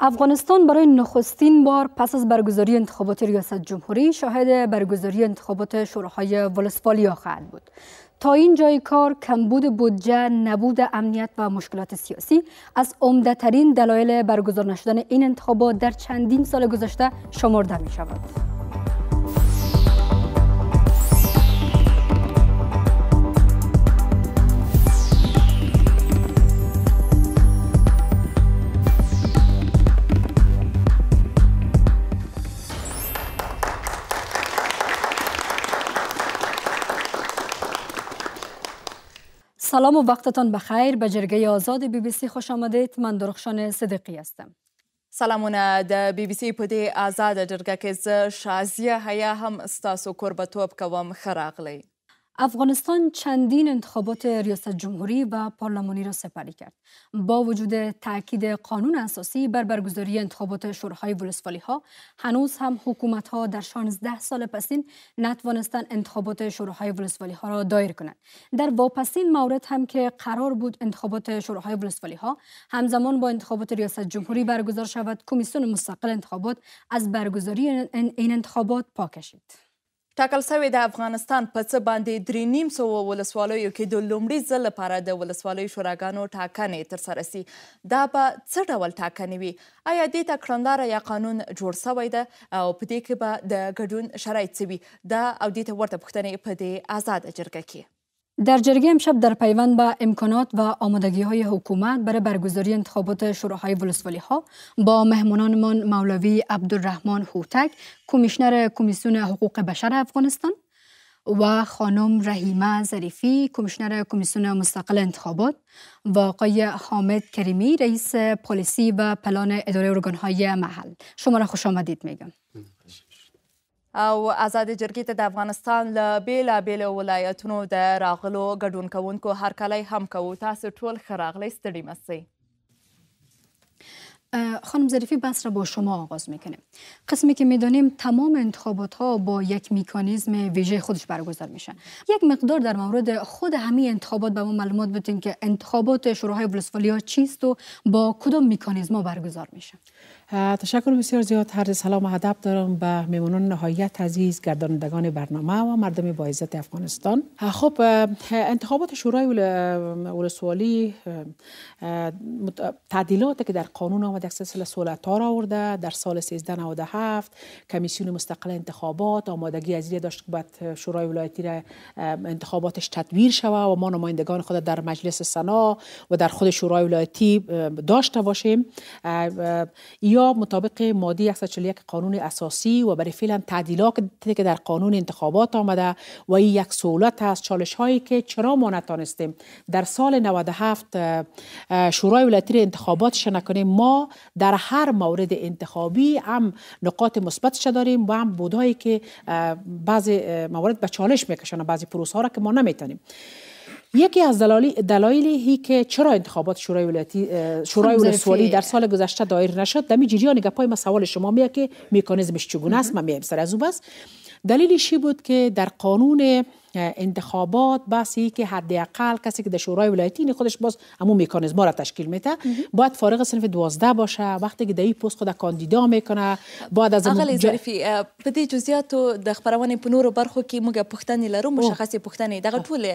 افغانستان برای نخستین بار پس از برگزاری انتخابات ریاست جمهوری شاهد برگزاری انتخابات شوراهای ولسفالیا خواهد بود تا این جای کار کمبود بودجه نبود امنیت و مشکلات سیاسی از عمدهترین دلایل برگزار نشدن این انتخابات در چندین سال گذشته شمرده می شود سلام و وقتتان بخیر به جرگه آزاد بی بی سی خوش آمدید من درخشان صدقی هستم سلامونه د بی بی سی په آزاد جرګه کې ز شازیه حیا هم ستاسو کوربهتوب کوم ښه راغلی افغانستان چندین انتخابات ریاست جمهوری و پارلمانی را سپری کرد با وجود تاکید قانون اساسی بر برگزاری انتخابات شورای ولسوالی ها هنوز هم حکومت ها در 16 سال پسین نتوانستند انتخابات شورای ولسوالی ها را دایر کنند در واپسین مورد هم که قرار بود انتخابات های ولسوالی ها همزمان با انتخابات ریاست جمهوری برگزار شود کمیسیون مستقل انتخابات از برگزاری این انتخابات پاکشید. ټاکل شوی د افغانستان په څه باندې درې نیم سوه ولسوالیو کې د لومړي ځل لپاره د ولسوالیو شوراګانو ټاکنې ترسره سي دا به څه ډول ټاکنې وي آیا دې ته کړنداره یا قانون جوړ سوی ده او په دې کې به د ګډون شرایط څه وي دا او دې ته ورته پوښتنې په دې ازاده جرګه کې در جرگه امشب در پیوند با امکانات و آمادگی های حکومت برای برگزاری انتخابات شوراهای ولسوالی ها با مهمانانمان مولوی عبدالرحمن هوتک کمیشنر کمیسیون حقوق بشر افغانستان و خانم رحیمه ظریفی کمیشنر کمیسیون مستقل انتخابات و آقای حامد کریمی رئیس پلیسی و پلان اداره ارگانهای محل شما را خوش آمدید میگم او آزاد جرګې ته د افغانستان له بیلابیلو ولایتونو د راغلو ګډون کوونکو هرکلی هم کوو تاسو ټول ښه راغلی ستړي مسی خانم ظریفی بحث را با شما آغاز میکنیم قسمی که میدانیم تمام انتخابات ها با یک میکانیزم ویژه خودش برگزار میشن یک مقدار در مورد خود همین انتخابات به ما معلومات بودیم که انتخابات شوراهای ها چیست و با کدام میکانیزم ها برگزار میشن تشکر بسیار زیاد هر سلام و ادب دارم به میمونان نهایت عزیز گردانندگان برنامه و مردم با عزت افغانستان خب انتخابات شورای ولسوالی تعدیلاتی که در قانون آمد یک سلسله سولت را آورده در سال 1397 کمیسیون مستقل انتخابات آمادگی از داشت که بعد شورای ولایتی را انتخاباتش تدویر شود و ما نمایندگان خود در مجلس سنا و در خود شورای ولایتی داشته باشیم مطابق مادی 141 قانون اساسی و برای فعلا تعدیلاتی که در قانون انتخابات آمده و این یک سهولت است چالش هایی که چرا ما نتانستیم در سال 97 شورای ولایتی انتخابات نکنیم ما در هر مورد انتخابی هم نقاط مثبتش داریم و هم بودایی که بعضی موارد به چالش میکشن بعضی پروسه ها را که ما نمیتونیم یکی از دلایلی که چرا انتخابات شورای ولایتی شورای خب، ولسوالی در سال گذشته دایر نشد دمی جریان گپای ما سوال شما میه که میکانیزمش چگونه است من میایم سر از او بس شی بود که در قانون انتخابات باسی که حداقل کسی که در شورای ولایتی این خودش باز امو مکانیزم را تشکیل میده باید فارغ صنف 12 باشه وقتی که دای پست خود کاندیدا میکنه باید از اغلی ظریفی په دې جزئیاتو د خبرونه په نورو برخو کې موږ پښتنې لرو مشخصې پښتنې دغه ټول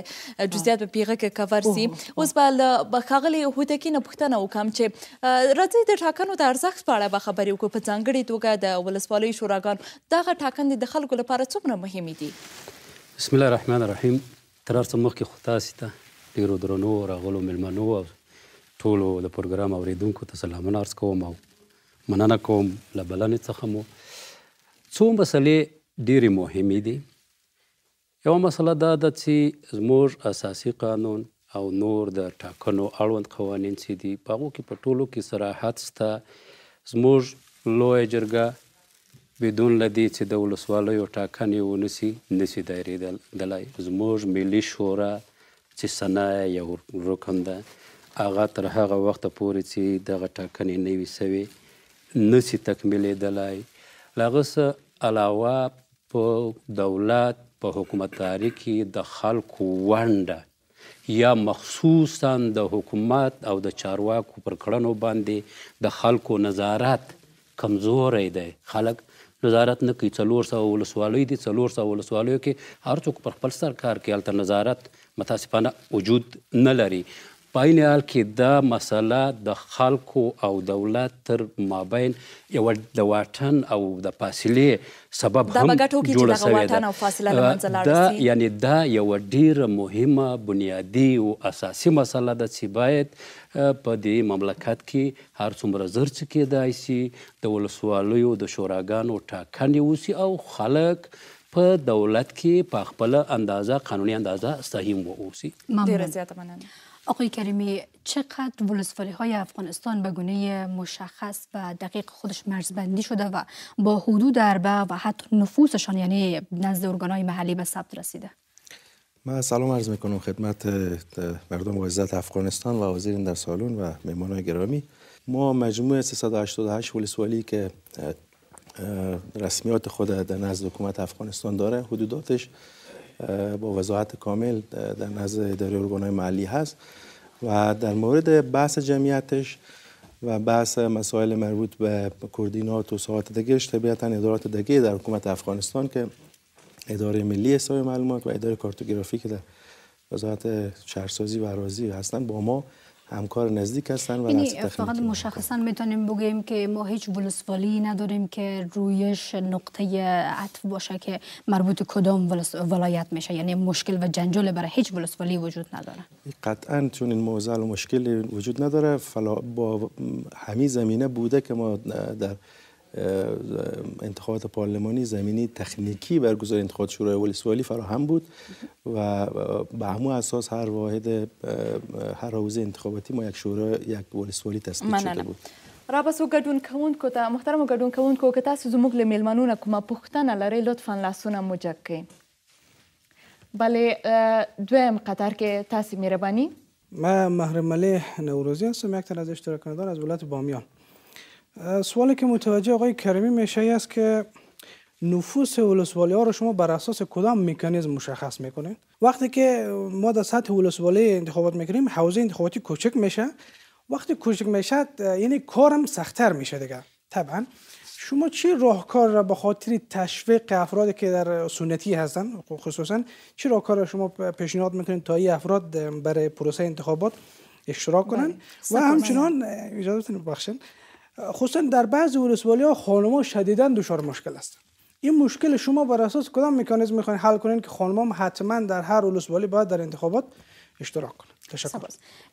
جزئیات په پیغه کې کور سي اوس به خغلی هوتکی نه پښتنه وکم چې راځي د ټاکنو د ارزښت په اړه به خبرې وکړو په ځانګړي توګه د ولسوالۍ شوراګان دغه ټاکن د خلکو لپاره څومره مهمه دي بسم الله الرحمن الرحیم تر هر څه مخکې خو تاسې ته ډېرو درنو راغلو میلمنو او ټولو د پروګرام اورېدونکو ته سلامونه عرض کوم او مننه کوم له بلنې څخه مو څو مسلې ډېرې مهمې دي یوه مسله دا ده چې زموږ اساسي قانون او نور د ټاکنو اړوند قوانین چې دي په هغو کې په ټولو کې صراحت شته زموږ لویه جرګه بدون لدې چې د ولسوالیو ټاکنې ونسی نسی دایریدلای زموږ ملي شورا چې سنای یو رکن ده هغه تر هغه وخته پورې چې دغه ټاکنې نه وي سوي نسی تکمیلېدلای لغه څه علاوه په دولت په حکومتداري کې د خلکو ونډه یا مخصوصا د حکومت او د چارواکو پر کړنو باندې د خلکو نظارت کمزورې دی خلک نظارت نه کوي څلور سوه ولسوالۍ دي څلور سوه ولسوالیو کې هر څوک پر خپل سر کار کوي هلته نظارت متاسفانه وجود نه لري په عین حال کې دا مسله د خلکو او دولت تر مابین یو د واټن او د فاصلې سبب هم جوړه شوې ده دا, دا یعنی دا یو ډیره مهمه بنیادی او اساسي مسله ده چې باید په دې مملکت کې هر څومره زر څه کېدای شي د ولسوالیو د شوراګانو ټاکنې وسي او خلک په دولت کې په خپله اندازه قانوني اندازه سهیم واوسي ډېره زیاته مننه آقای کریمی چقدر ولسوالی های افغانستان به گونه مشخص و دقیق خودش مرزبندی شده و با حدود دربه و حتی نفوسشان یعنی نزد های محلی به ثبت رسیده من سلام عرض میکنم خدمت مردم و عزت افغانستان و وزیرین در سالون و مهمانای گرامی ما مجموع 388 ولسوالی که رسمیات خود در نزد حکومت افغانستان داره حدوداتش با وضاحت کامل در نزد اداره ارگانهای محلی هست و در مورد بحث جمعیتش و بحث مسائل مربوط به کوردینات و ساعات دگش طبیعتا ادارات دگه در حکومت افغانستان که اداره ملی است معلومات و اداره کارتوگرافی که در وزارت شهرسازی و اراضی هستن با ما همکار نزدیک هستن و یعنی فقط مشخصا میتونیم بگیم که ما هیچ ولسوالی نداریم که رویش نقطه عطف باشه که مربوط کدام ولایت میشه یعنی مشکل و جنجال برای هیچ ولسوالی وجود نداره قطعا چون این موضوع و مشکل وجود نداره فلا با همین زمینه بوده که ما در انتخابات پارلمانی زمینی تکنیکی برگزار انتخابات شورای ولسوالی فراهم بود و به همو اساس هر واحد هر حوزه انتخاباتی ما یک شورای یک ولسوالی تثبیت شده بود را گدون ګډون کو تا محترم ګډون کو که تاسو زموږ له میلمانون نه کومه پوښتنه لرئ لطفا لاسونه مو کړئ بله، دویم قطر که تاسو مهربانی من محرم ملی نوروزی هستم یک تن از اشتراک کنندگان از ولایت بامیان سوالی که متوجه آقای کریمی میشه است که نفوس ولسوالی ها رو شما بر اساس کدام مکانیزم مشخص میکنید؟ وقتی که ما در سطح ولسوالی انتخابات میکنیم حوزه انتخاباتی کوچک میشه وقتی کوچک میشه یعنی کارم سختتر میشه دیگه طبعا شما چه راهکار را به خاطر تشویق افرادی که در سنتی هستن خصوصا چه راهکار را شما پیشنهاد میکنید تا این افراد برای پروسه انتخابات اشتراک کنن بله. و همچنان اجازه بخشن، خصوصا در بعض ولسوالی ها ها شدیداً دچار مشکل است. این مشکل شما بر اساس کدام مکانیزم میخواین حل کنین که ها حتما در هر ولسوالی باید در انتخابات اشتراک کنن تشکر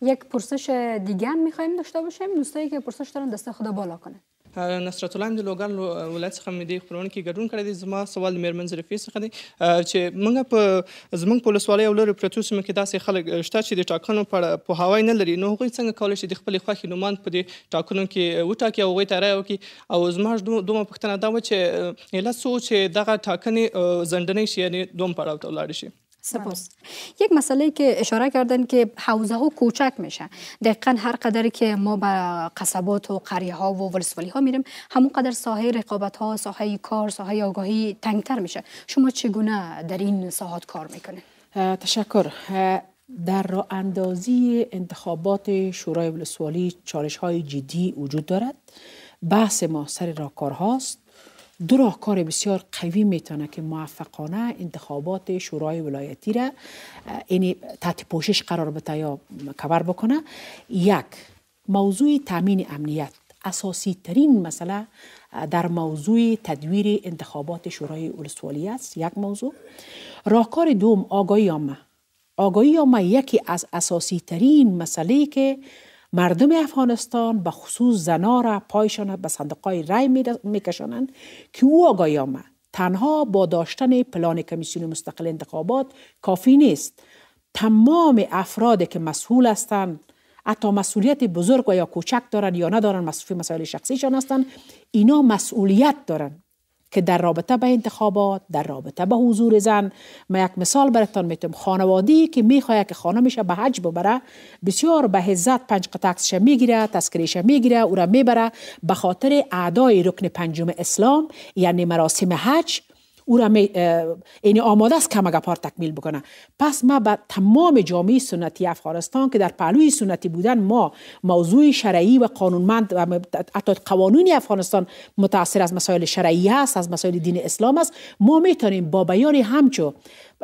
یک پرسش دیگه هم میخواییم داشته باشیم دوستایی که پرسش دارن دست خدا بالا کنن نصرت الله د لوګان ولایت څخه مې د خبرونه کې ګډون کړی دی زما سوال د میرمن ظریفې څخه دی چې موږ په زمونږ پولیسوالۍ او لرو پرتو سیمو کې داسې خلک شته چې د ټاکنو په پوهاوی نه لري نو هغوی څنګه کولی شي د خپلې خوښې نومان په دې ټاکنو کې وټاکي او هغوی ته رایه وکړي او زما دومره پوښتنه دا وه چې علت څه چې دغه ټاکنې ځنډنۍ شي یعنې دوم پړاو ته ولاړې شي سپاس یک مسئله که اشاره کردن که حوزه ها کوچک میشه دقیقا هر قدر که ما به قصبات و قریه ها و ولسوالی ها میریم همون قدر ساحه رقابت ها ساحه کار ساحه آگاهی تنگتر میشه شما چگونه در این ساحات کار میکنید تشکر در راه اندازی انتخابات شورای ولسوالی چالش های جدی وجود دارد بحث ما سر هاست دو راهکار بسیار قوی میتونه که موفقانه انتخابات شورای ولایتی را یعنی تحت پوشش قرار بده یا کبر بکنه یک موضوع تامین امنیت اساسی ترین مسئله در موضوع تدویر انتخابات شورای ولسوالی است یک موضوع راهکار دوم آگاهی عامه آگاهی عامه یکی از اساسی ترین مسئله که مردم افغانستان به خصوص زنا را پایشان به صندوقهای رای میکشانند که او آگاهی تنها با داشتن پلان کمیسیون مستقل انتخابات کافی نیست تمام افرادی که مسئول هستند حتی مسئولیت بزرگ و یا کوچک دارند یا ندارن مسئول مسائل شخصیشان هستند اینا مسئولیت دارن که در رابطه به انتخابات در رابطه به حضور زن ما یک مثال براتون میتونم خانوادی که میخواد که خانمشه به حج ببره بسیار به عزت پنج قطعش میگیره تذکریش میگیره او را میبره به خاطر اعدای رکن پنجم اسلام یعنی مراسم حج او را می آماده است کمگپار تکمیل بکنه پس ما به تمام جامعه سنتی افغانستان که در پهلوی سنتی بودن ما موضوع شرعی و قانونمند و حتی قوانین افغانستان متاثر از مسائل شرعی است از مسائل دین اسلام است ما میتونیم با بیان همچو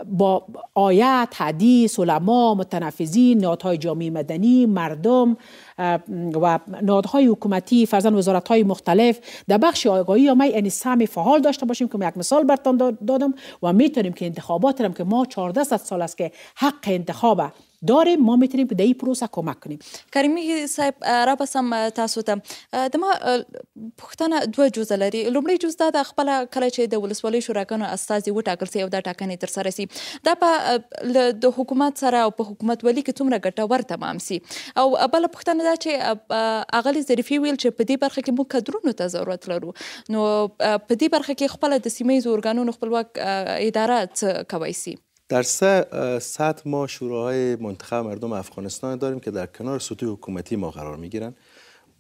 با آیت حدیث علما متنفذین نهادهای جامعه مدنی مردم و نهادهای حکومتی فرزن وزارت های مختلف در بخش آگاهی یا می یعنی سهم فعال داشته باشیم که یک مثال برتان دادم و میتونیم که انتخابات هم که ما 14 سال است که حق انتخابه. داریم ما میتونیم به این پروسه کمک کنیم کریمی صاحب را بسم تاسو ته د ما پښتنه دوه جزء لري لومړی جزء دا د خپل کله چې د ولسوالۍ شوراګانو استازي و ټاکل سي او دا ټاکنې تر سره سي دا په د حکومت سره او په حکومت ولي کې څومره ګټور تمام سي او بل پښتنه دا چې اغلی ظریفي ویل چې په دې برخه کې موږ کډرونو ته ضرورت لرو نو په دې برخه کې خپل د سیمې زورګانو خپلواک اداره کوي سي در سه سطح ما شوراهای منتخب مردم افغانستان داریم که در کنار سطوح حکومتی ما قرار می گیرن.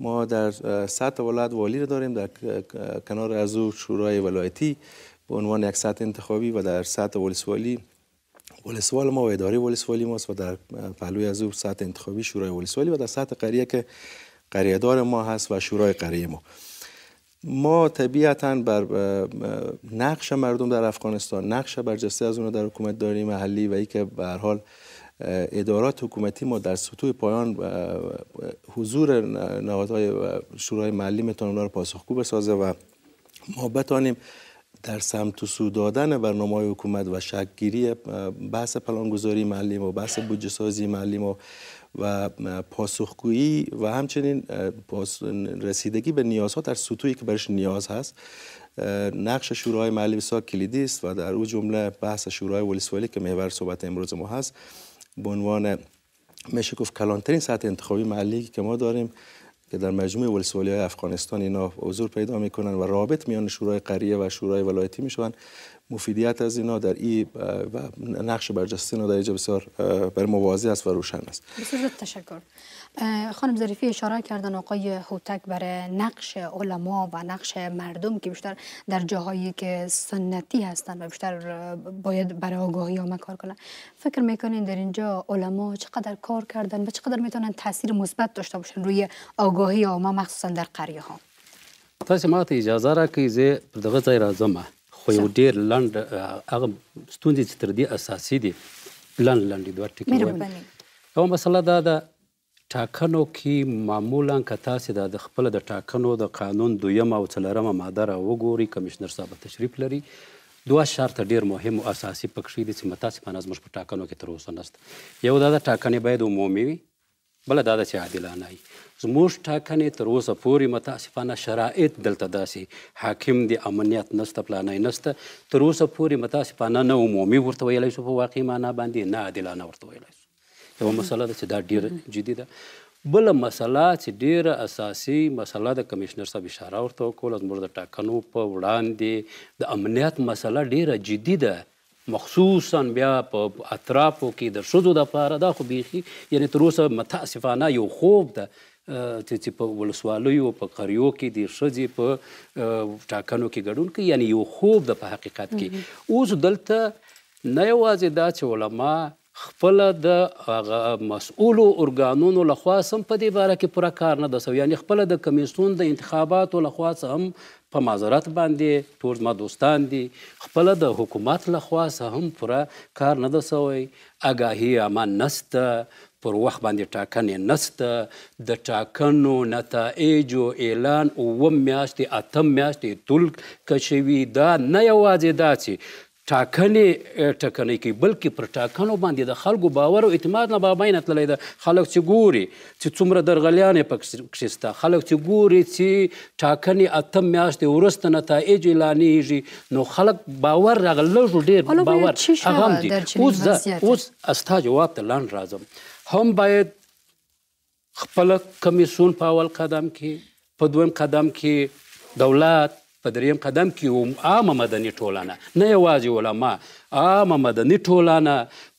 ما در سطح ولایت والی رو داریم در کنار از او شورای ولایتی به عنوان یک سطح انتخابی و در سطح ولسوالی ولسوال ما و اداره ولسوالی ماست و در پهلوی از او سطح انتخابی شورای ولسوالی و در سطح قریه که قریه دار ما هست و شورای قریه ما ما طبیعتا بر نقش مردم در افغانستان نقش برجسته از اونها در حکومت داری محلی و ای که به حال ادارات حکومتی ما در سطوح پایان حضور نهادهای شورای محلی میتونه اونها رو پاسخگو بسازه و ما بتانیم در سمت و سو دادن برنامه حکومت و شکگیری بحث پلانگذاری محلی ما بحث بودجه سازی محلی ما و پاسخگویی و همچنین رسیدگی به نیازها در سطوحی که برش نیاز هست نقش شورای محلی بسیار کلیدی است و در او جمله بحث شورای ولسوالی که محور صحبت امروز ما هست به عنوان میشه گفت کلانترین سطح انتخابی محلی که ما داریم که در مجموع ولسوالی های افغانستان اینا حضور پیدا میکنن و رابط میان شورای قریه و شورای ولایتی میشوند مفیدیت از اینا در ای و نقش برجسته اینا در اینجا بسیار بر موازی است و روشن است بسیار تشکر خانم ظریفی اشاره کردن آقای هوتک بر نقش علما و نقش مردم که بیشتر در جاهایی که سنتی هستند و بیشتر باید برای آگاهی آمه کار کنند فکر میکنین در اینجا علما چقدر کار کردن و چقدر میتونن تاثیر مثبت داشته باشن روی آگاهی عامه مخصوصا در قریه ها تا اجازه را که دغه خو یو ډیر لند هغه ستوندې چې تر دې اساسي دي لند لند دوه ټکي یو مسله دا ده ټاکنو کې معمولا که تاسې د خپل د ټاکنو د قانون دویم او څلورمه ماده را وګوري کمشنر صاحب تشریف لري دوه شرط ډیر مهم او اساسي پکې دي چې متاسفانه زموږ په ټاکنو کې تر اوسه نشته یو دا د ټاکنې باید عمومي وي بل دا د چې عادلانه وي زموږ ټاکنې تر اوسه پورې متاسفانه شرایط دلته داسې حاکم دي امنیت نشته پلانی نشته تر اوسه پورې متاسفانه نه عمومي ورته ویلی شو په واقعي معنا باندې نه عادلانه ورته ویلی شو یوه مسله ده چې دا ډېره جدي ده بله مسله چې ډېره اساسي مسله د کمیشنر صاحب اشاره ورته وکړله زموږ د ټاکنو په وړاندې د امنیت مسله ډېره جدي ده مخصوصا بیا په اطرافو کې د ښځو دپاره دا خو بیخي یعنې تر اوسه متاسفانه یو خوب ده چې په ولسوالیو په قریو کې د ښځې په ټاکنو کې ګډون کوي یعنی یو خوب د په حقیقت کې اوس دلته نه یوازې دا چې علما خپل د مسؤولو ارګانونو لخوا سم په دې باره کې پوره کار نه دسو یعنی خپل د کمیسون د انتخاباتو لخوا هم په معذرت باندې ټول ما دوستان دي خپل د حکومت لخوا هم پوره کار نه دسوي اګاهي امان نسته پر وخت باندې ټاکنې نسته د ټاکنو نتایجو اعلان اووه میاشتې اتم میاشتې تلک کشوي دا نه یوازې دا چې ټاکنې ټاکنې کې بلکې پر ټاکنو باندې د خلکو باور او اعتماد نه باباینه تللی ده خلک چې ګوري چې څومره درغلیانې پکې شته خلک چې ګوري چې ټاکنې اته میاشتې وروسته نتایج اعلانیږي نو خلک باور راغلږو ډېر باور هغه هم دي اوس اوس استا جواب ته لاندې راځم هم باید خپل کمیسون په اول قدم کې په دویم قدم کې دولت په دریم قدم کې عامه مدني ټولنه نه یوازې علما عامه مدني ټولنه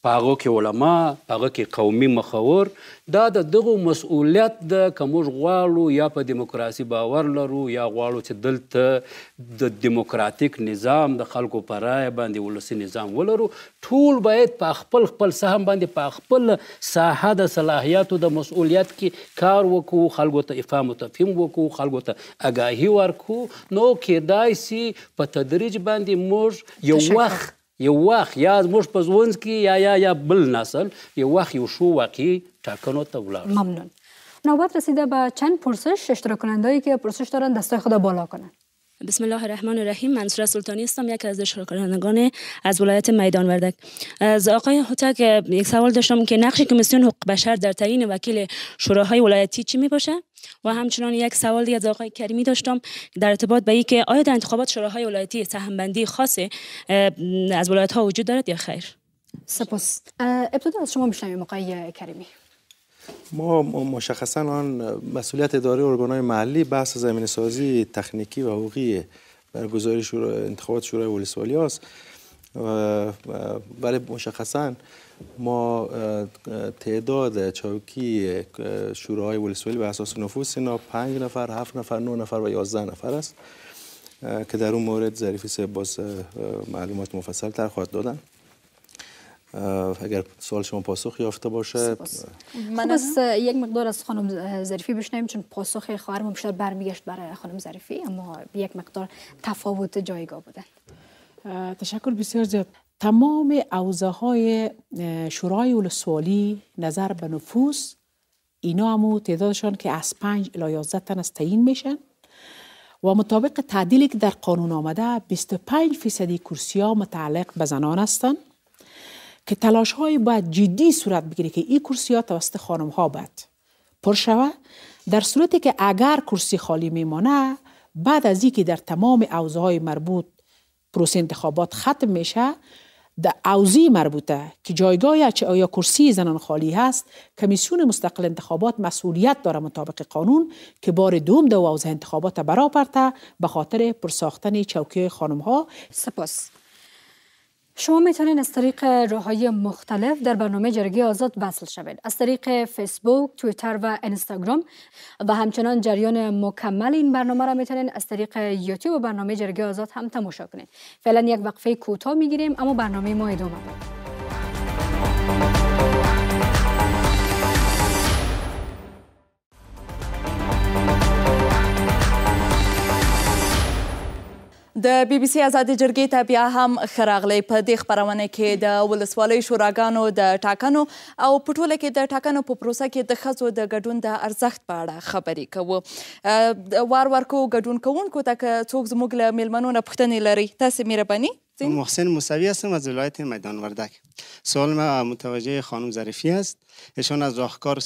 په هغو کې علما په هغه کې قومي مخور دا د دغو مسؤلیت ده که موږ غواړو یا په دیموکراسي باور لرو یا غواړو چې دلته د دیموکراتیک نظام د خلکو په رایه باندې ولسي نظام ولرو ټول باید په خپل خپل سهم باندې په خپل ساحه د صلاحیاتو د مسؤلیت کې کار وکړو خلکو ته افهام او تفهیم وکړو خلکو ته آگاهي ورکړو نو کېدای سي په تدریج باندې موږ یو وخت یو وخت یا زموږ په ځوند یا یا یا بل نسل یو وخت یو شو واقعي ټاکنو ته ولاړ ممنون نوبت رسیده به چند پرسش اشتراک کنندایی که پرسش دارن دستای خدا بالا کنن بسم الله الرحمن الرحیم منصور سلطانی هستم یکی از کنندگان از ولایت میدان وردک از آقای هوتک یک سوال داشتم که نقش کمیسیون حقوق بشر در تعیین وکیل شوراهای ولایتی چی می باشه و همچنان یک سوال دیگه از آقای کریمی داشتم در ارتباط به اینکه آیا در انتخابات شوراهای ولایتی سهم بندی خاص از ولایت ها وجود دارد یا خیر سپاس ابتدا از شما میشنویم آقای کریمی ما مشخصا آن مسئولیت اداره های محلی بحث زمین سازی تکنیکی و حقوقی برگزاری شورا انتخابات شورای ولسوالی است ولی مشخصا ما تعداد چاوکی شورای ولسوالی به اساس نفوس اینا 5 نفر، هفت نفر، نو نفر و یازده نفر است که در اون مورد ظریفی سه باز معلومات مفصل تر خواهد دادن اگر سوال شما پاسخ یافته باشه من خب، از خب. یک مقدار از خانم ظریفی بشنویم چون پاسخ خواهرم بیشتر برمیگشت برای خانم ظریفی اما یک مقدار تفاوت جایگاه بودن تشکر بسیار زیاد تمام اوزه های شورای ولسوالی نظر به نفوس اینا همو تعدادشان که از پنج الی یازده تن از تعیین میشن و مطابق تعدیلی که در قانون آمده 25 فیصدی کرسی ها متعلق به زنان هستند که تلاش های باید جدی صورت بگیره که این کرسی ها توسط خانم ها باید پر شوه در صورتی که اگر کرسی خالی میمانه بعد از اینکه در تمام اوزه های مربوط پروسه انتخابات ختم میشه در اوزی مربوطه که جایگاه چه آیا کرسی زنان خالی هست کمیسیون مستقل انتخابات مسئولیت داره مطابق قانون که بار دوم دو اوزه انتخابات برآورده به خاطر پرساختن چوکی خانم ها سپاس شما میتونین از طریق راه مختلف در برنامه جرگی آزاد وصل شوید از طریق فیسبوک، توییتر و انستاگرام و همچنان جریان مکمل این برنامه را میتونین از طریق یوتیوب و برنامه جرگی آزاد هم تماشا کنید فعلا یک وقفه کوتاه میگیریم اما برنامه ما ادامه دارد د بي بي سي ازادي جرګې ته بیا هم خراغلې په دې خبرونه کې د ولسوالۍ شوراګانو د ټاکنو او پټوله کې د ټاکنو په پروسه کې د خزو د ګډون د ارزښت په اړه خبرې کوو وار ورکو ګډون کوونکو ته څوک زموږ له میلمنو نه پوښتنې لري تاسو مهرباني محسن موسوی هستم از ولایت میدان وردک سوال من متوجه خانم ظریفی است ایشان از راهکار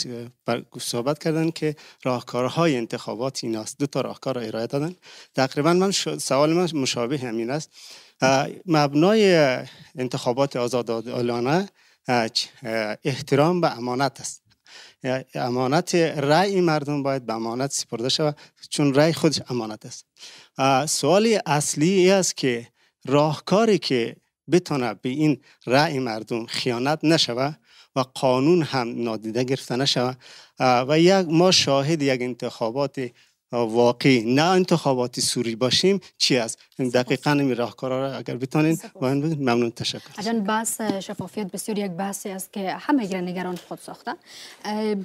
صحبت کردن که راهکارهای انتخابات این است دو تا راهکار را ارائه دادن تقریبا من سوال من مشابه همین است مبنای انتخابات آلانه احترام به امانت است امانت رأی مردم باید به امانت سپرده شود چون رأی خودش امانت است سوال اصلی است که راهکاری که بتونه به این رأی مردم خیانت نشوه و قانون هم نادیده گرفته نشوه و یک ما شاهد یک انتخابات واقعی نه انتخاباتی سوری باشیم چی است دقیقا راه راهکارا را اگر بتانین و ممنون تشکر اجان بحث شفافیت بسیار یک بحثی است که همه نگران خود ساخته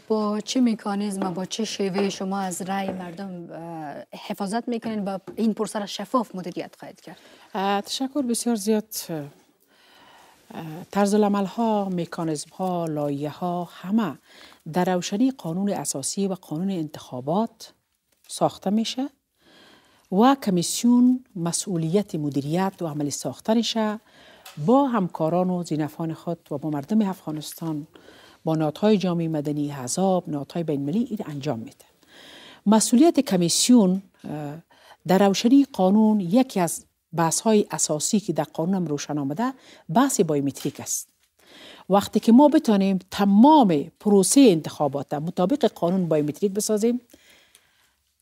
با چه مکانیزم با چه شیوه شما از رای مردم حفاظت میکنین با این پرسه را شفاف مدیریت خواهید کرد تشکر بسیار زیاد طرز العمل ها مکانیزم ها لایه ها همه در روشنی قانون اساسی و قانون انتخابات ساخته میشه و کمیسیون مسئولیت مدیریت و عمل ساختنشه با همکاران و زینفان خود و با مردم افغانستان با ناتهای جامعه مدنی حذاب بین ملی این انجام میده مسئولیت کمیسیون در روشنی قانون یکی از بحث های اساسی که در قانون هم روشن آمده بحث بایومتریک است وقتی که ما بتانیم تمام پروسه انتخابات مطابق قانون بایومتریک بسازیم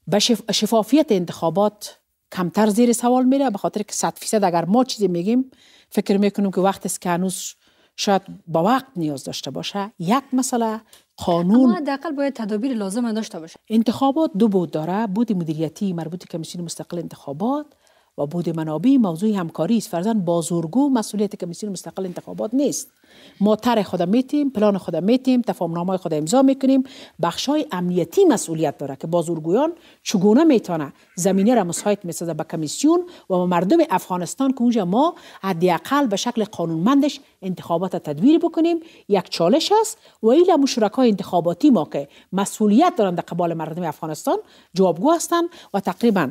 به شفافیت انتخابات کمتر زیر سوال میره به خاطر که 100 فیصد اگر ما چیزی میگیم فکر میکنیم که وقت است که هنوز شاید با وقت نیاز داشته باشه یک مسئله قانون اما حداقل باید تدابیر لازم داشته باشه انتخابات دو بود داره بود مدیریتی مربوط کمیسیون مستقل انتخابات و بود منابع موضوع همکاری است فرضاً بازورگو مسئولیت کمیسیون مستقل انتخابات نیست ما تر خود میتیم پلان خود میتیم تفاهم نامه خود امضا میکنیم بخش های امنیتی مسئولیت داره که بازورگویان چگونه میتونه زمینه را مساعد میسازه به کمیسیون و با مردم افغانستان که اونجا ما حداقل به شکل قانونمندش انتخابات تدویر بکنیم یک چالش است و ایلا مشرکای انتخاباتی ما که مسئولیت دارند در قبال مردم افغانستان جوابگو هستند و تقریبا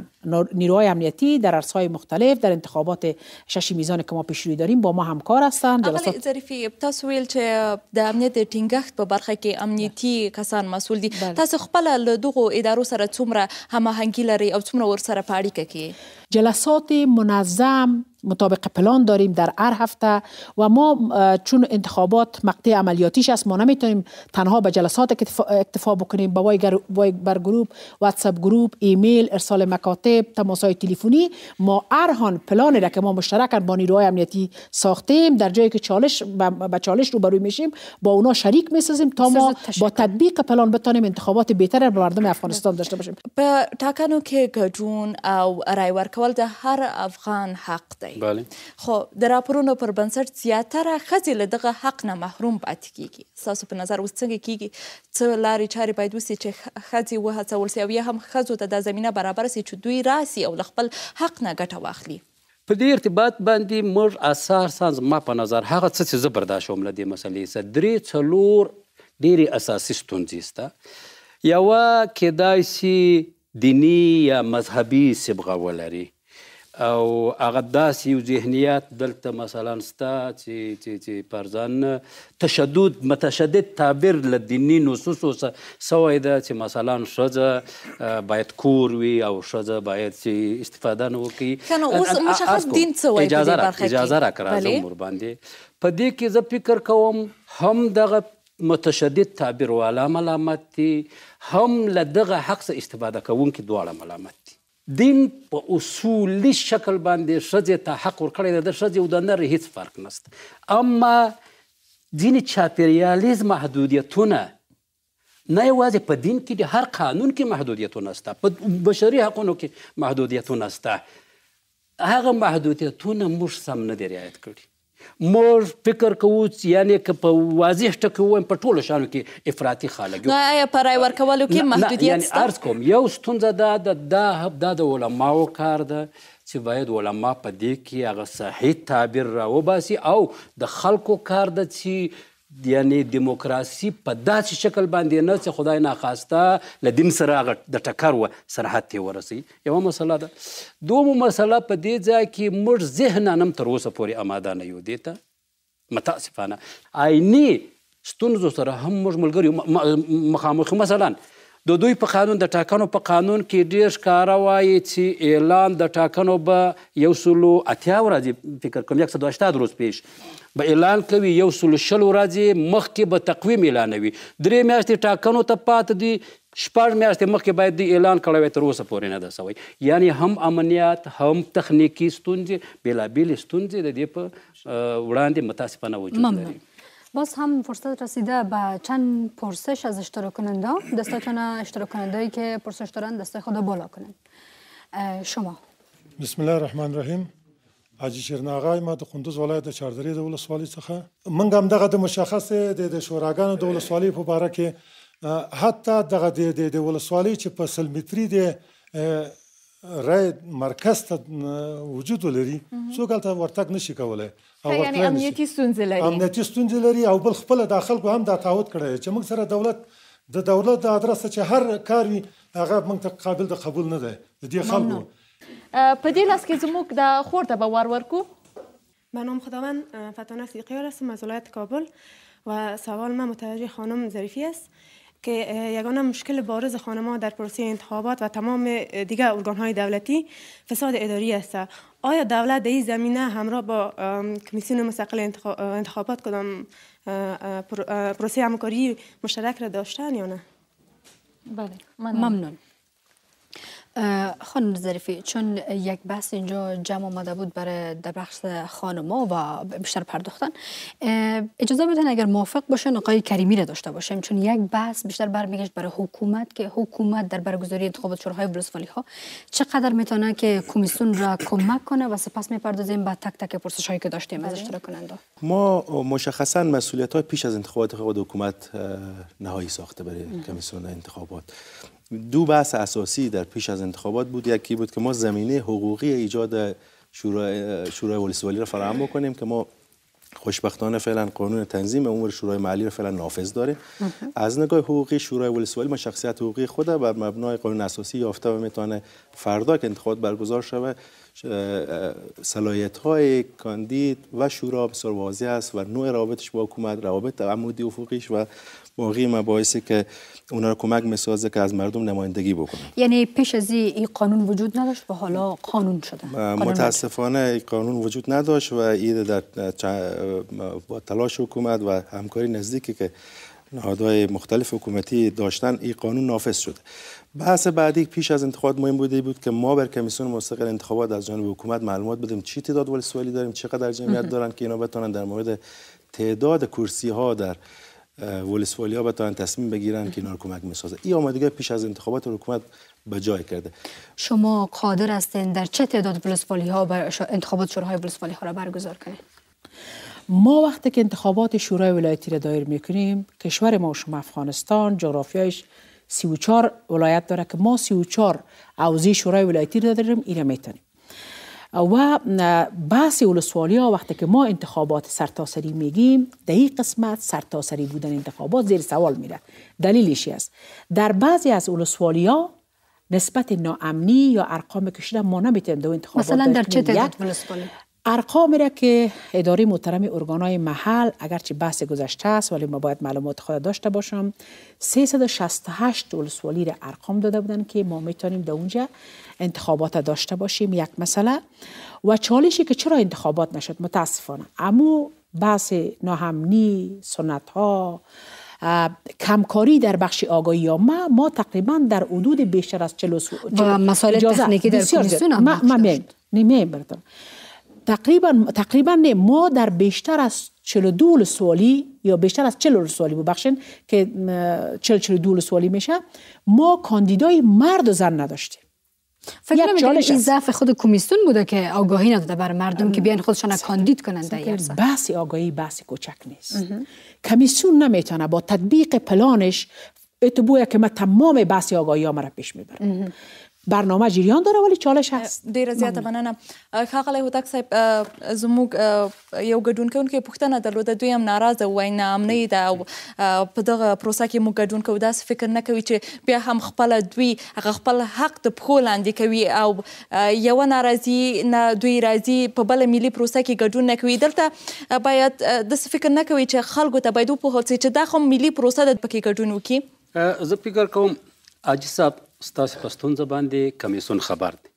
نیروهای امنیتی در عرصه‌های مختلف در انتخابات شش میزان که ما پیشروی داریم با ما همکار هستند جلسات تاسو ویل چې د امنیت ټینګښت په برخه کې امنیتي کسان مسول دي تاسو خپل له دغه ادارو سره څومره هماهنګي لري او څومره ور سره پاړی کوي جلسات منظم مطابق پلان داریم در هر هفته و ما چون انتخابات مقطع عملیاتیش است ما نمیتونیم تنها به جلسات اکتفا بکنیم با وای بر گروپ واتساپ گروپ ایمیل ارسال مکاتب تماس های تلفنی ما هر پلانی را که ما مشترک با نیروهای امنیتی ساختیم در جایی که چالش با چالش روبرو میشیم با اونا شریک میسازیم تا ما با تطبیق پلان بتانیم انتخابات بهتر به مردم افغانستان داشته باشیم به که او رای ورکول ده هر افغان حق کوي بله خو د راپورونو پر بنسټ زیاتره ښځې له دغه حق نه محروم پاتې کیږي ستاسو په نظر اوس څنګه کیږي څه لارې چارې باید وسي چې ښځې وهڅول سي او یا هم ښځو ته دا زمینه برابره سي چې دوی راسي او له خپل حق نه ګټه واخلي په دې ارتباط باندې موږ اثار سانز ما په نظر هغه څه چې زه برداشت وم له دې مسلې سره درې څلور ډېرې اساسي ستونزې شته یوه کیدای سي دینی یا مذهبي سبغه ولري او هغه داسې یو ذهنیت دلته مثلا ستا چې چې چې پر ځان تشدد متشدد تعبیر له دیني نصوصو سوی ده چې مثلا ښځه باید کور وي او ښځه باید چې استفاده نه وکړي اوس مشخص دین څه وایي اجازه اجازه راکړه زه مور باندې په دې کې زه فکر کوم هم دغه متشدد تعبیر والا ملامت دي هم له دغه حق څخه استفاده کوونکي دواړه ملامت دین په اصولي شکل باندې ښځې ته حق ورکړی دی د ښځې او د نر هیڅ فرق نشته اما ځینې چاپیریالیز محدودیتونه نه یوازې په دین کې د هر قانون کې محدودیتونه شته په بشري حقونو کې محدودیتونه شته هغه محدودیتونه موږ سم نه دی رعایت کړي موږ فکر کوو یعنی که په واضح ټکو وایم په ټولو شانو کې افراطي خلک نو آیا په رای ورکولو کې محدودیت یعنی عرض کوم یو ستونزه دا د دا دا د علماو کار ده چې باید علما په دې کې هغه صحیح تعبیر راوباسي او د خلکو کار ده چې یعنی دیموکراسي په داسې شکل باندې نه چې خدای ناخواسته له دین سره هغه د ټکر و سرحد ته ورسي یوه مسله ده دومه مسله په دې ځای کې موږ ذهنا نم تر اوسه پورې آماده نه یو دې ته متاسفانه آینی ستونزو سره هم موږ ملګري مخامخ مثلا د دوی په قانون د ټاکنو په قانون کې ډیر ښکاره وایي چې اعلان د ټاکنو به یو سلو اتیا ورځې فکر کوم یک سلو اشتاد روز پیش به اعلان کوي یو سل شل ورځې مخکې به تقویم اعلانوي درې میاشتې ټاکنو ته پاتې دي شپږ میاشتې مخکې باید دی اعلان کړی وی تر اوسه پورې نه ده سوی یعنی هم امنیت هم تخنیکی ستونزې بېلابېلې ستونزې د دې په وړاندې متاسفانه وجود لري باز هم فرصت رسیده به چند پرسش از اشتراک کننده دستاتون اشتراک کننده که پرسش دارن دستای خدا بالا کنن شما بسم الله الرحمن الرحیم حاجی شیرناغای ما د قندوز ولایت د چاردرې د ولسوالۍ څخه منګ هم دغه د مشخص د شوراګانو د ولسوالۍ په باره کې حتی دغه د د ولسوالۍ چې په سلمتري د رای مرکز ته وجود لري څوک هلته ورتګ نشي کولی او یعنی امنیتي ستونزې لري امنیتي ستونزې لري او بل خپله دا خلکو هم دا تعهد کړی چې موږ سره دولت د دولت د ادرسه چې هر کار وي هغه موږ ته قابل د قبول نه دی د دې خلکو په دې لاس کې زموږ د به ور ورکو نام خداوند فتانه سیقیار هستم از ولایت کابل و سوال من متوجه خانم ظریفی است که یگانه مشکل بارز خانمها در پروسه انتخابات و تمام دیگر های دولتی فساد اداری است آیا دولت در زمینه همراه با کمیسیون مستقل انتخابات کدام پروسه همکاری مشترک را داشتن یا نه بله ممنون. خانم ظریفی چون یک بحث اینجا جمع آمده بود برای در بخش خانما و بیشتر پرداختن اجازه بدن اگر موافق باشن آقای کریمی را داشته باشیم چون یک بحث بیشتر برمیگشت برای حکومت که حکومت در برگزاری انتخابات شورای ولسوالی ها چقدر میتونه که کمیسیون را کمک کنه و سپس میپردازیم به تک تک پرسش هایی که داشتیم از بله. اشتراک کننده ما مشخصا مسئولیت های پیش از انتخابات خود حکومت نهایی ساخته برای کمیسیون انتخابات دو بحث اساسی در پیش از انتخابات بود یکی بود که ما زمینه حقوقی ایجاد شورای شورای ولسوالی را فراهم بکنیم که ما خوشبختانه فعلا قانون تنظیم امور شورای محلی را فعلا نافذ داریم از نگاه حقوقی شورای ولسوالی ما شخصیت حقوقی خود بر مبنای قانون اساسی یافته و میتونه فردا که انتخابات برگزار شود صلاحیت های کاندید و شورا بسیار واضح است و نوع رابطش با حکومت روابط عمودی افقیش و باقی مباحثی که اونا کمک میسازه که از مردم نمایندگی بکنه یعنی پیش از این قانون وجود نداشت و حالا قانون شده متاسفانه این قانون وجود نداشت و این در با تلاش حکومت و همکاری نزدیکی که نهادهای مختلف حکومتی داشتن این قانون نافذ شده بحث بعدی پیش از انتخابات مهم بوده بود که ما بر کمیسیون مستقل انتخابات از جانب حکومت معلومات بدیم چی تعداد سوالی داریم چقدر جمعیت دارن که اینا بتونن در مورد تعداد کرسی ها در ها بتوانند تصمیم بگیرن که اینا کمک میسازه این آمادگی پیش از انتخابات حکومت به جای کرده شما قادر هستین در چه تعداد ولسوالی ها بر انتخابات شورای ولسوالی ها را برگزار کنید ما وقتی که انتخابات شورای ولایتی را دایر میکنیم کشور ما شما افغانستان جغرافیایش 34 ولایت داره که ما 34 عوضی شورای ولایتی را داریم اینا میتونیم و بحث ولسوالی ها وقتی که ما انتخابات سرتاسری میگیم در قسمت سرتاسری بودن انتخابات زیر سوال میره دلیلش است در بعضی از ولسوالی ها نسبت ناامنی یا ارقام کشیدن ما نمیتونیم دو انتخابات مثلا در چه تعداد ارقام را که اداره محترم ارگانهای محل اگرچه بحث گذشته است ولی ما باید معلومات خود داشته باشم 368 ولسوالی را ارقام داده بودن که ما میتونیم در اونجا انتخابات داشته باشیم یک مسئله و چالشی که چرا انتخابات نشد متاسفانه اما بحث ناهمنی سنت ها کمکاری در بخش آگاهی یا ما ما تقریبا در حدود بیشتر از 40 و مسائل تکنیکی در کمیسیون هم تقریبا تقریبا نه ما در بیشتر از 42 سوالی یا بیشتر از 40 سوالی ببخشین که 40 42 سوالی میشه ما کاندیدای مرد و زن نداشتیم فکر کنم این ضعف خود کمیسیون بوده که آگاهی نداده بر مردم که بیان خودشان کاندید کنند در بحث آگاهی بحث کوچک نیست کمیسیون نمیتونه با تطبیق پلانش اتبویا که ما تمام بحث آگاهی ها را پیش میبره برنامه جریان داره ولی چالش هست ډیر زیاته مننه خاغلی هوتک صاحب زموږ یو ګډونکونکو پوښتنه درلوده دوی هم ناراضه وای نه امنه ده او په دغه پروسه کې موږ ګډونکو داس فکر نه کوي چې بیا هم خپل دوی هغه خپل حق د پخو لاندې کوي او یو ناراضي نه دوی راضي په بل ملي پروسه کې ګډون نه کوي دلته باید د فکر نه کوي چې خلکو ته باید په هڅه چې دا خو ملي پروسه د پکې ګډون وکړي زه فکر کوم اجي صاحب ستاسو په ستونزه باندې کمیسون خبر دی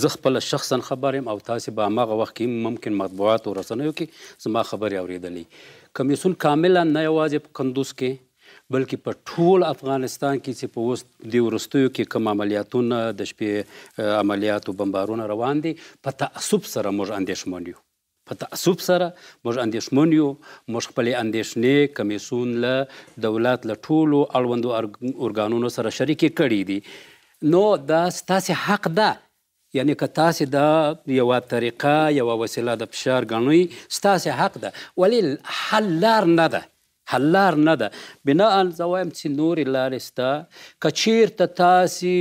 زه خپل شخصا خبر یم او تاسو به هغه وخت کې ممکن مطبوعات او رسنیو کې زما خبرې اوریدلې کمیسون کاملا نه یوازې په کندوز کې بلکې په ټول افغانستان کې چې په اوس دی ورستیو کې کوم عملیاتونه د شپې عملیاتو بمبارونه روان دي په تعصب سره موږ اندېښمن یو په تعصب سره موږ اندیشمن یو موږ خپلې اندیشنې کمیسون له دولت له ټولو اړوندو ارګانونو سره شریکې کړي دي نو دا ستاسې حق ده یعنی که تاسو دا یو طریقه یو وسیله د فشار غنوي ستاسو حق ده ولی حل لار نه ده حل لار نه ده بنا ان زوایم چې نور لار استا کچیر ته تاسو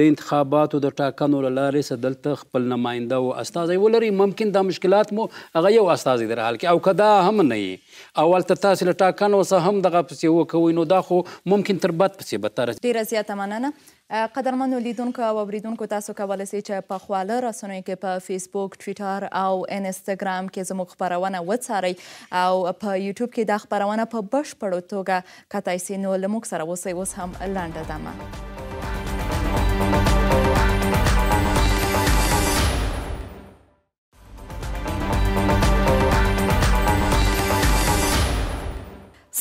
د انتخاباتو د ټاکنو له لارې څه دلته خپل نماینده او استازی ولري ممکن دا مشکلات مو هغه یو استازی در حال کې او که دا هم نه یي اول ته تاسې له ټاکنو څه هم دغه پسې وکوئ نو دا خو ممکن تر بد پسې بدتره ډېره زیاته مننه قدرمنو لیدونکو او اوریدونکو تاسو کولی سئ چې په خواله رسنیو کې په فیسبوک ټویټر او انسټاګرام کې زموږ خپرونه وڅارئ او په یوټیوب کې دا خپرونه په بشپړه توګه کتای سئ نو له موږ سره اوسئ اوس هم لنډه دمه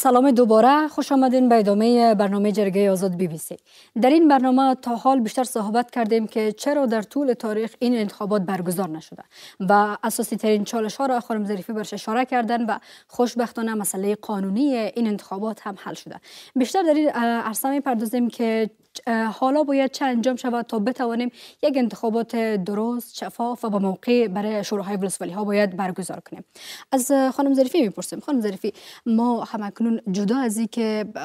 سلام دوباره خوش آمدین به ادامه برنامه جرگه آزاد بی بی سی. در این برنامه تا حال بیشتر صحبت کردیم که چرا در طول تاریخ این انتخابات برگزار نشده و اساسی ترین چالش ها را خانم ظریفی برش اشاره کردن و خوشبختانه مسئله قانونی این انتخابات هم حل شده بیشتر در این عرصه می پردازیم که حالا باید چه انجام شود تا بتوانیم یک انتخابات درست شفاف و با موقع برای شوراهای ولسوالی ها باید برگزار کنیم از خانم ظریفی میپرسیم خانم ظریفی ما همکنون جدا از اینکه که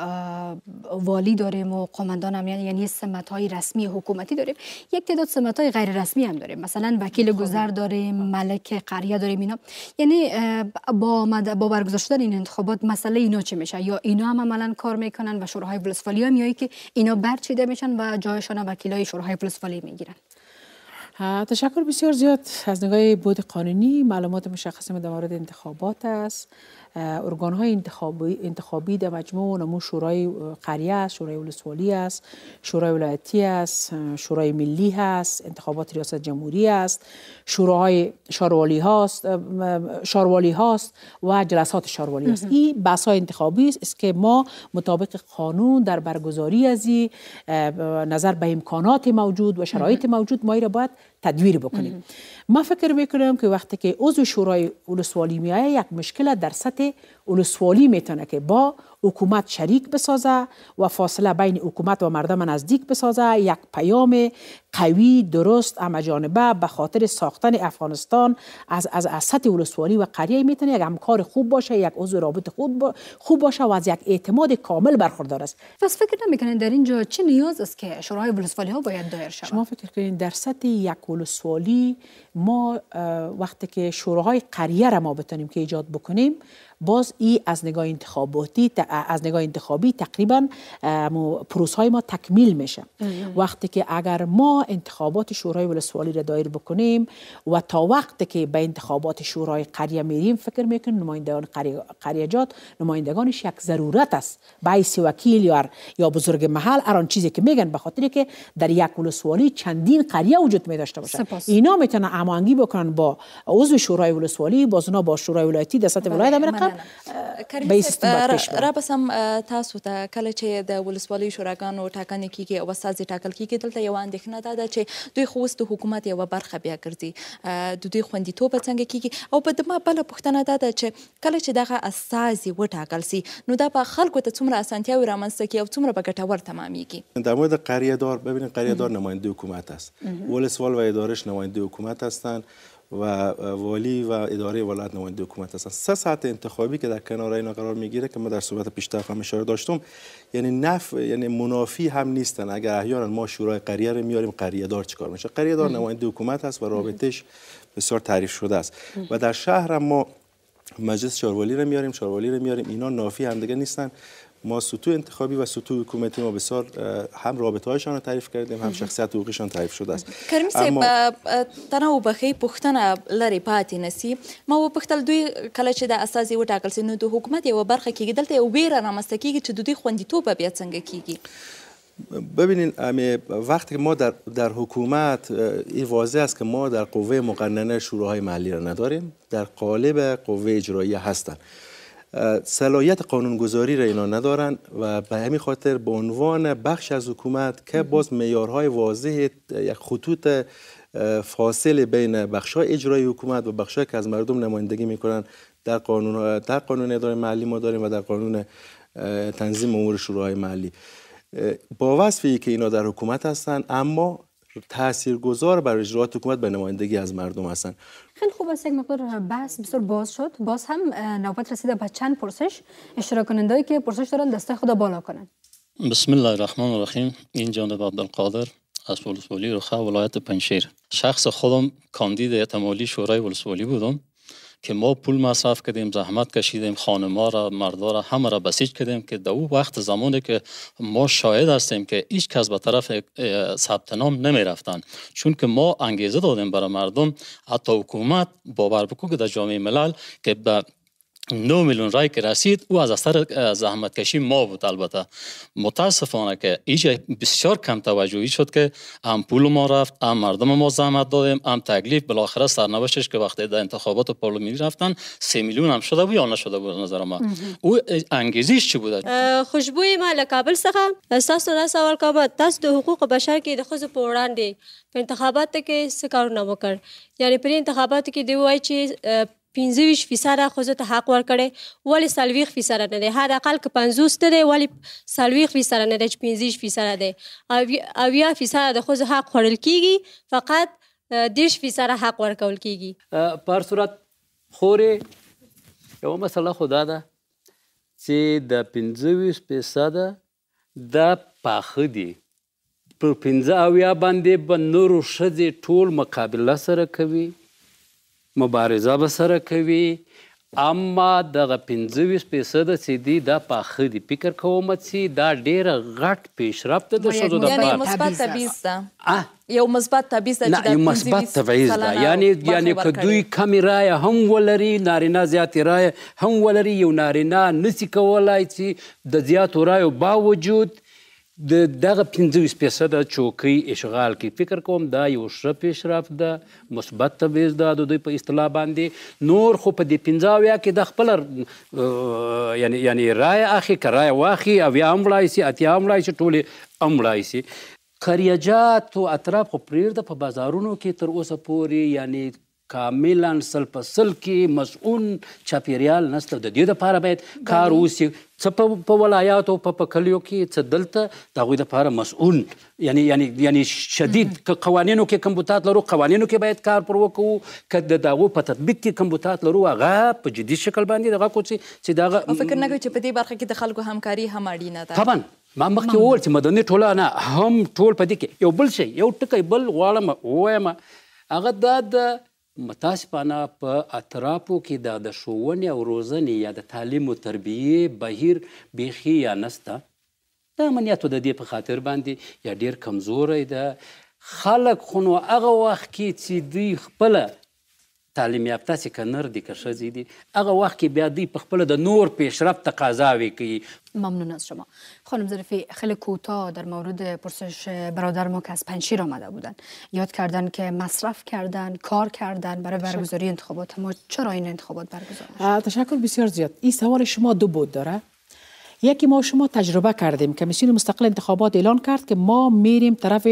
والی داریم و قماندان هم یعنی, یعنی سمت های رسمی حکومتی داریم یک تعداد سمت های غیر رسمی هم داریم مثلا وکیل خب. گذر داریم ملک قریه داریم اینا یعنی با با برگزار شدن این انتخابات مسئله اینا چه میشه یا اینا هم عملا کار میکنن و شوراهای ولسوالی ها که اینا برچه کشیده میشن و جایشان وکیلای شورای پلسفالی میگیرن تشکر بسیار زیاد از نگاه بود قانونی معلومات مشخص در مورد انتخابات است ارگان های انتخابی, انتخابی در مجموع شورای قریه است شورای ولسوالی است شورای ولایتی است شورای ملی هست انتخابات ریاست جمهوری است شوراهای شاروالی هاست شاروالی هاست و جلسات شاروالی است این بحث های انتخابی است که ما مطابق قانون در برگزاری از نظر به امکانات موجود و شرایط موجود ما را باید تدویر بکنیم ما فکر میکنیم که وقتی که عضو شورای ولسوالی میایه یک مشکل در سطح ولسوالی میتونه که با حکومت شریک بسازه و فاصله بین حکومت و مردم نزدیک بسازه یک پیام قوی درست اما جانبه به خاطر ساختن افغانستان از از, سطح ولسوالی و قریه میتونه یک همکار خوب باشه یک عضو رابط خوب خوب باشه و از یک اعتماد کامل برخوردار است پس فکر نمیکنین در اینجا چه نیاز است که شورای ولسوالی ها باید دایر شود شما فکر کنین در سطح یک ولسوالی ما وقتی که شورای قریه را ما بتونیم که ایجاد بکنیم باز ای از نگاه انتخاباتی از نگاه انتخابی تقریبا پروسه های ما تکمیل میشه وقتی که اگر ما انتخابات شورای ولسوالی را دایر بکنیم و تا وقتی که به انتخابات شورای قریه میریم فکر میکنیم نمایندگان قریجات نمایندگانش یک ضرورت است بایس وکیل یا یا بزرگ محل اران چیزی که میگن به خاطر که در یک ولسوالی چندین قریه وجود می داشته باشه اینا میتونن امانگی بکنن با عضو شورای ولسوالی باز با شورای ولایتی در بله. ولایت به استنباط پیش را بسم تاسو ته کله چې د ولسوالۍ شوراګانو ټاکنې کیږي او استازي ټاکل کیږي دلته یو اندېښنه ده, ده چې دوی خو د حکومت یو برخه بیا ګرځي د دوی خوندیتوب څنګه کیږي او په دمه بل پوښتنه ده, ده چې کله چې دغه استازي وټاکل سي نو دا په خلکو ته څومره اسانتیاوي رامنځته کیږي او څومره به ګټور تمامیږي در مورد قریه دار ببینید قریه دار نماینده حکومت است ولسوال و ادارش نماینده حکومت هستند و والی و اداره ولایت نماینده حکومت هستن سه ساعت انتخابی که در کنار اینا قرار میگیره که ما در صحبت پیشتر هم اشاره داشتم یعنی نف یعنی منافی هم نیستن اگر احیانا ما شورای قریه رو میاریم قریه دار چیکار میشه قریه دار نماینده حکومت هست و رابطش بسیار تعریف شده است و در شهر ما مجلس چاروالی رو میاریم چاروالی رو میاریم اینا نافی دیگه نیستن ما سطوح انتخابی و سطوح حکومتی ما بسیار هم رابطه هایشان رو تعریف کردیم هم شخصیت حقوقیشان تعریف شده است کریم صاحب تنوع بخی پختن لری پاتی نسی ما و پختل دوی کله در اساسی و وټاکل سي نو حکومت یو برخه کې دلته یو ویره که چه دو دوی خوندیتوب بیا څنګه کیږي ببینین وقتی ما در, در حکومت این واضح است که ما در قوه مقننه شوراهای محلی را نداریم در قالب قوه اجرایی هستند صلاحیت قانونگذاری را اینا ندارن و به همین خاطر به عنوان بخش از حکومت که باز میارهای واضح یک خطوط فاصل بین های اجرای حکومت و بخشهای که از مردم نمایندگی میکنن در قانون در قانون اداره محلی ما داریم و در قانون تنظیم امور شروعهای محلی با وصفی که اینا در حکومت هستند اما گذار بر اجرات حکومت به نمایندگی از مردم هستن خیلی خوب است یک مقدار بحث بسیار باز شد باز هم نوبت رسیده به چند پرسش اشتراک کنندهایی که پرسش دارن دسته خدا بالا کنن بسم الله الرحمن الرحیم این جانب عبدالقادر از ولسوالی رخه ولایت پنشیر شخص خودم کاندید اعتمالی شورای ولسوالی بودم که ما پول مصرف کردیم زحمت کشیدیم خانما را مردا را همه را بسیج کردیم که در او وقت زمانی که ما شاهد هستیم که هیچ کس به طرف ثبت نام نمی رفتن چون که ما انگیزه دادیم برای مردم حتی حکومت باور بکو که در جامعه ملل که به 9 milyon ray که رسید او از اثر زحمت کشی ما بود البته متاسفانه که ایجا بسیار کم توجهی شد که هم پول ما رفت هم مردم ما زحمت دادیم هم تکلیف بالاخره سرنوشتش که وقتی در انتخابات پارلمانی رفتن 3 میلیون هم شده بود یا نشده بود نظر ما او انگیزش چی بوده خوشبوی ما له کابل څخه تاسو را سوال کوم تاسو د حقوق بشر کې د خزو په وړاندې په انتخاباتو کې څه کارونه وکړ یعنی پر انتخاباتو کې دی وای چې 25 فیصد خو ته حق ورکړې ولی 30 فیصد نه دی هر اقل که 50 ته دی ولی 30 فیصد نه دی 25 فیصد دی او یا فیصد د خو حق خورل کیږي فقط 10 فیصد حق ورکول کیږي پر صورت خورې یو مسله خدا ده چې د 25 فیصد د پاخه دی په 15 اویا باندې به نورو ښځې ټول مقابله سره کوي مبارزه به سره کوي اما دغه 25 فیصد چې دی دا پاخه دی فکر کوم چې دا ډیره غټ پیشرفت د شوزو د یعنی مثبت تبعیض ده یو مثبت تبعیض ده نه یو مثبت تبعیض ده یعنی یعنی که دوی کم رایه هم ولري نارینه زیات رایه هم ولري یو نارینه نسی کولای چې د زیاتو رایو باوجود د دغه 25% چوکۍ اشغال کې فکر کوم دا یو ښه پیشرفت ده مثبت تبعیض ده د دوی په اصطلاح باندې نور خو په دې 15 کې د خپل یعنی یعنی رای اخی کرای واخی او یا هم لای سي اتیا هم لای سي ټول هم لای سي خریجات او اطراف خو پرېږده په بازارونو کې تر اوسه پورې یعنی کاملا سل په سل کې مسؤون چاپیریال نسته د دې لپاره باید کار وسی څه په ولایاتو په کلیو کې څه دلته د هغوی لپاره مسؤون یعنی یعنی یعنی شدید که قوانینو کې کم بوتات لرو قوانینو کې باید کار پر وکړو که د دغو په تطبیق کې کم بوتات لرو هغه په جدي شکل باندې دغه کوڅې چې دغه فکر نه کوي چې په دې برخه کې د خلکو همکاري هم اړینه ده طبعا ما مخکې وویل چې مدني ټولنه هم ټول په دې کې یو بل شی یو ټکی بل غواړم وایم هغه دا د متاسفانه په اطرافو کې دا د ښوونې او روزنې یا د تعلیم او تربیې بهیر بیخي یا نسته د امنیاتو د دې په خاطر باندې یا ډیر کمزوری ده خلک خو نو هغه وخت کې چې دوی خپله تعلیم یافته سي که نر دي که ښځې دي هغه وخت کې بیا دوی پخپله د نور پیشرفت تقاضاوې کوي ممنون از شما خانم ظریفی خیلی کوتاه در مورد پرسش برادر ما که از پنشیر آمده بودن یاد کردن که مصرف کردن کار کردن برای برگزاری انتخابات ما چرا این انتخابات برگزار تشکر بسیار زیاد این سوال شما دو بود داره یکی ما شما تجربه کردیم کمیسیون مستقل انتخابات اعلان کرد که ما میریم طرف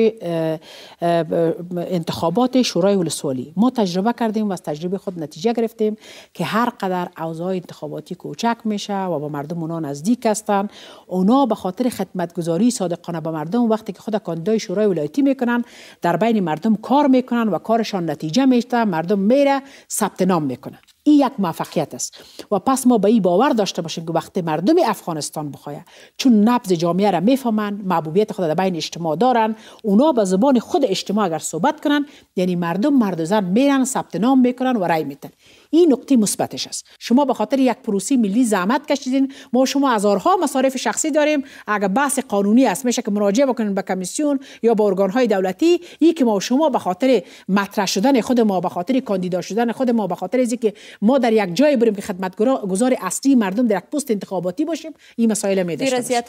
انتخابات شورای ولسوالی ما تجربه کردیم و از تجربه خود نتیجه گرفتیم که هر قدر انتخاباتی کوچک میشه و با مردم اونا نزدیک هستن اونا به خاطر خدمتگذاری صادقانه به مردم وقتی که خود کاندیدای شورای ولایتی میکنن در بین مردم کار میکنن و کارشان نتیجه میشه مردم میره ثبت نام میکنن این یک موفقیت است و پس ما به این باور داشته باشیم که وقتی مردم افغانستان بخواید چون نبض جامعه را میفهمند معبوبیت خود در بین اجتماع دارن اونا به زبان خود اجتماع اگر صحبت کنن یعنی مردم مرد زن میرن ثبت نام میکنن و رای میتن این نقطه مثبتش است شما به خاطر یک پروسی ملی زحمت کشیدین ما شما هزارها مصارف شخصی داریم اگر بحث قانونی است میشه که مراجعه بکنین به کمیسیون یا به ارگانهای دولتی ای که ما شما به خاطر مطرح شدن خود ما به خاطر کاندیدا شدن خود ما به خاطر اینکه ما در یک جای بریم که خدمتگزار اصلی مردم در یک پست انتخاباتی باشیم این مسائل می داشته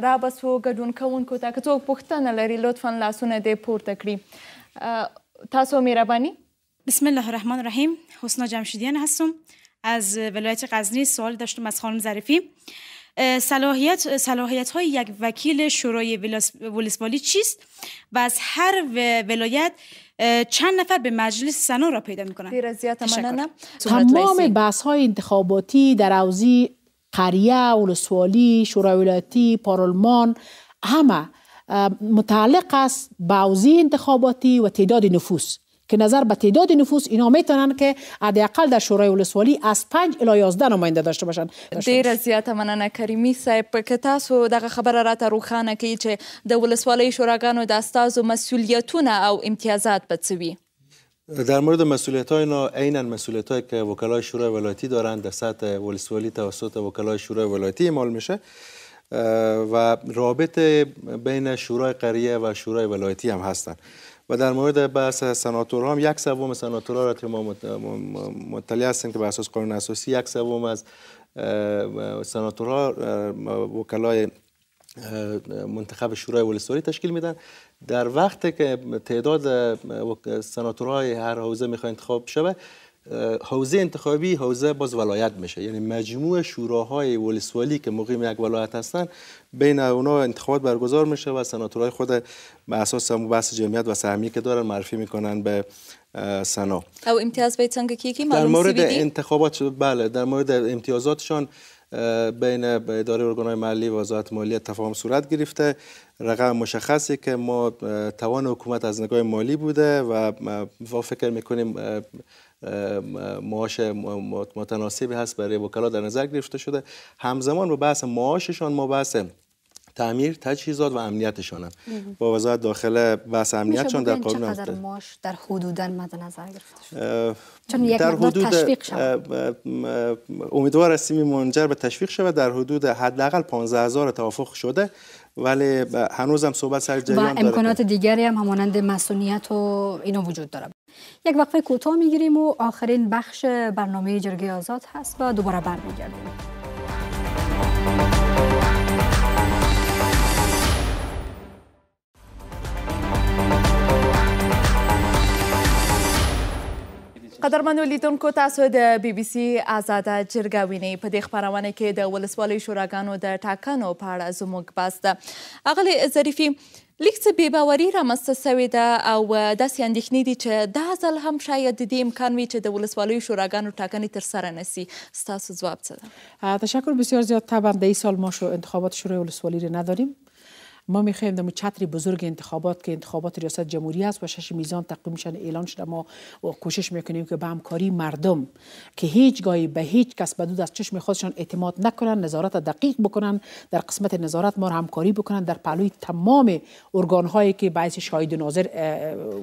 را بس و گدون که تو لطفا لاسونه تاسو میربانی؟ بسم الله الرحمن الرحیم حسنا جمشیدیان هستم از ولایت غزنی سوال داشتم از خانم ظریفی صلاحیت های یک وکیل شورای ولسوالی چیست و از هر ولایت چند نفر به مجلس سنا را پیدا میکنند تمام بحث های انتخاباتی در حوزه قریه ولسوالی شورای ولایتی پارلمان همه متعلق است به انتخاباتی و تعداد نفوس که نظر به تعداد نفوس اینا میتونن که حداقل در شورای ولسوالی از 5 الی 11 نماینده داشته باشن ډیر زیاته مننه کریمی صاحب که تاسو دغه خبره را ته روښانه کړئ چې د ولسوالۍ شوراګانو د استازو مسولیتونه او امتیازات به در مورد مسئولیت های اینا عینا مسئولیت های که وکلای شورای ولایتی دارند در سطح ولسوالی توسط وکلای شورای ولایتی اعمال میشه و رابطه بین شورای قریه و شورای ولایتی هم هستند و در مورد بحث سناتورها هم یک سوم سناتورها را که ما مطلع هستیم که به اساس قانون اساسی یک سوم از سناتورها وکلای منتخب شورای ولسوالی تشکیل میدن در وقتی که تعداد سناتورهای هر حوزه میخواد انتخاب شود حوزه انتخابی حوزه باز ولایت میشه یعنی مجموع شوراهای ولسوالی که مقیم یک ولایت هستن بین اونا انتخابات برگزار میشه و سناتورهای خود به اساس هم بحث جمعیت و سهمی که دارن معرفی میکنن به سنا او امتیاز به در مورد انتخابات بله در مورد امتیازاتشان بین اداره ارگانهای محلی و وزارت مالی تفاهم صورت گرفته رقم مشخصی که ما توان حکومت از نگاه مالی بوده و ما فکر میکنیم معاش متناسبی هست برای وکلا در نظر گرفته شده همزمان با بحث معاششان ما بحث تعمیر تجهیزات و امنیتشان هم با وزارت داخل بحث امنیتشان در قانون چقدر ماش در حدودا مد نظر گرفته شده چون یک در حدود تشویق امیدوار هستیم منجر به تشویق شود در حدود حداقل 15000 توافق شده ولی هنوز هم صحبت سر جریان داره و امکانات دیگری هم همانند مسئولیت و اینو وجود داره یک وقفه کوتاه میگیریم و آخرین بخش برنامه جرگه آزاد هست و دوباره برمیگردیم قدرمنو لیدونکو تاسو د بي بي سي آزاده جرګه ویني په دې خبرونه کې د ولسوالۍ شوراګانو د ټاکنو په اړه زموږ بحث ده اغلی ظریفي لږ څه بې باوري رامنځته سوې ده او داسې اندېښنې دي چې دا ځل هم شاید د دې امکان وي چې د ولسوالیو شوراګانو ټاکنې ترسره نه سي ستاسو ځواب څه ده تشکر بسیار زیاد طبعا د ای سال ما شو انتخابات شورای ولسوالی نداریم ما میخوایم در چتر بزرگ انتخابات که انتخابات ریاست جمهوری است و شش میزان تقدیم میشن اعلان شده ما و کوشش میکنیم که به همکاری مردم که هیچ به هیچ کس بدود از چشم خودشان اعتماد نکنن نظارت دقیق بکنن در قسمت نظارت ما را همکاری بکنن در پلوی تمام ارگان هایی که باعث شاهد ناظر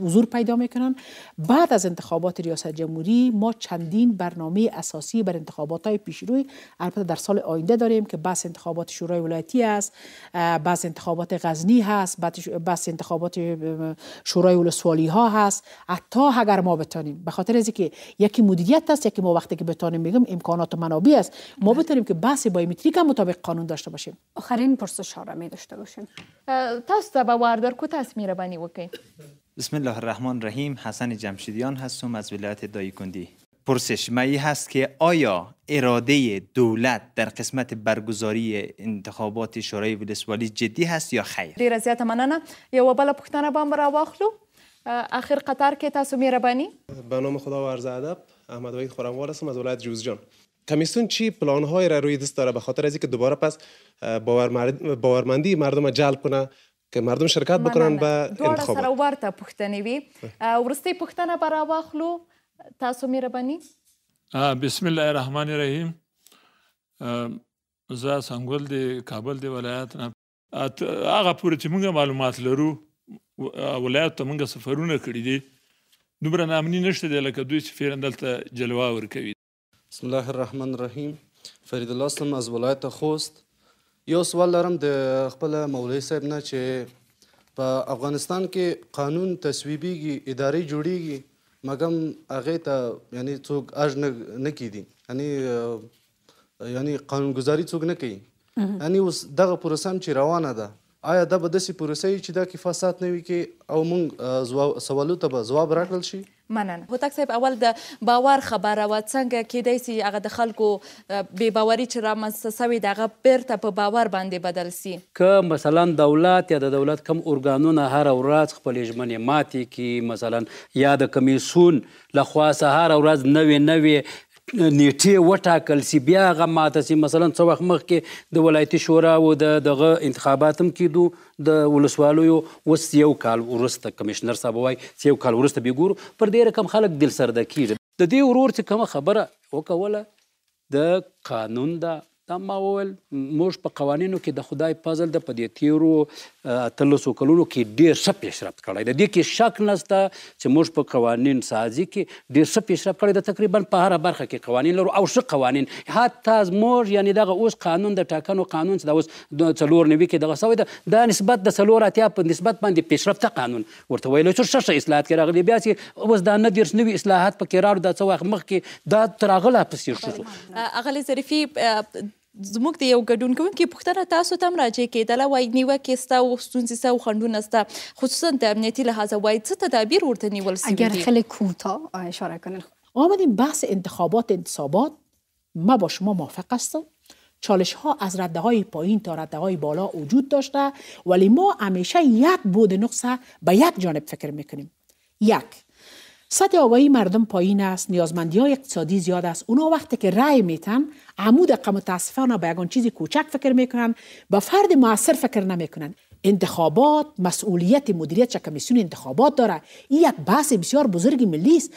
حضور پیدا میکنن بعد از انتخابات ریاست جمهوری ما چندین برنامه اساسی بر انتخابات های پیشروی البته در سال آینده داریم که بس انتخابات شورای ولایتی است بس انتخابات انتخابات غزنی هست بس انتخابات شورای ولسوالی ها هست حتی اگر ما بتانیم به خاطر از که یکی مدیریت است یکی ما وقتی که بتانیم میگم امکانات و منابع است ما بله. بتانیم که بحث بایومتریک هم مطابق قانون داشته باشیم آخرین پرسش ها را می داشته باشیم تاست به وردر کو تصمیر بنی وکین بسم الله الرحمن الرحیم حسن جمشیدیان هستم از ولایت دایکندی پرسش مایی هست که آیا اراده دولت در قسمت برگزاری انتخابات شورای ولسوالی جدی هست یا خیر ډیره زیاته مننه یو بل با به را واخلو اخر قطر که تاسو بانی به نام خدا و عرض ادب احمد وحید خرموال هستم از ولایت جوزجان کمیسیون چی پلان های را روی دست داره به خاطر از که دوباره پس باورمندی مردم جلب کنه که مردم شرکت بکنن به انتخابات دوباره سره ورته پختنی وی. تاسو مهرباني بسم الله الرحمن الرحیم زه سنگول دی کابل دی ولایت نه هغه پورې چې موږ معلومات لرو ولایت ته موږ سفرونه کړي دي دومره نامنی نشته دی لکه دوی چې فیرن دلته جلوه ورکوي بسم الله الرحمن الرحیم فرید الله سم از ولایت خوست یو سوال لرم د خپل مولوی صاحب نه چې په افغانستان کې قانون تصویبیږي ادارې جوړیږي مګم هغه ته یعنی څوک اج نه نه کیدی یعنی یعنی قانونګزاري څوک نه کوي یعنی اوس دغه پروسه چې روانه ده آیا دا به داسې پروسه وي چې دا کې فساد نه وي کې او موږ سوالو ته به ځواب راکړل شي مننه هوتک صاحب اول د باور خبره و څنګه کېدای سي هغه د خلکو بې باوري چې رامنځته سوي د هغه بیرته په باور باندې بدل سي که مثلا دولت یا د دولت کم ارګانونه هر ورځ خپلې ژمنې ماتې کي مثلا یا د کمیسون لخوا سهار ورځ نوې نوې نیټه وټاکل سی بیا هغه ماته سی مثلا څو وخت مخکې د ولایتي شورا او د دغه انتخابات هم کیدو د ولسوالیو وس یو کال ورسته کمشنر صاحب وای یو کال ورسته به ګورو پر ډیر کم خلک دل سره د کیږي د دې ورور څخه خبره وکوله د قانون د دا ما وویل موږ په قوانینو کې د خدای پازل د په دې تیرو اتلسو کلونو کې ډېر ښه پیشرفت کړی د دې کې شک نشته چې موږ په قوانین سازي کې ډېر ښه پیشرفت کړی د تقریبا په هره برخه کې قوانین لرو او ښه قوانین حتی موږ یعنی دغه اوس قانون د ټاکنو قانون چې دا اوس څلور نوي کې دغه سوی ده دا نسبت د څلور اتیا په نسبت باندې پیشرفته قانون ورته ویل چې ښه ښه اصلاحات کې راغلي بیا چې اوس دا نه دیرش نوي اصلاحات پکې راړو دا څه وخت مخکې دا تر هغه لا پسې شو اغلی ظریفي زموږ د یو ګډون کوونکي پوښتنه تاسو ته راجع کیدله وای نیوکه ستا او ستونزې سته او خندونه ستا خصوصا د امنیتي لحاظه وای څه تدابیر ورته نیول سوي اگر خیلی کوتا اشاره کنن آمدیم بحث انتخابات انتصابات ما با شما موافق هستم چالش ها از رده های پایین تا رده های بالا وجود داشته ولی ما همیشه یک بود نقصه به یک جانب فکر میکنیم یک سطح آبایی مردم پایین است نیازمندی های اقتصادی زیاد است اونا وقتی که رای میتن عمود که متاسفانه به یگان چیزی کوچک فکر میکنن به فرد موثر فکر نمیکنن انتخابات مسئولیت مدیریت کمیسیون انتخابات داره این یک بحث بسیار بزرگی ملی است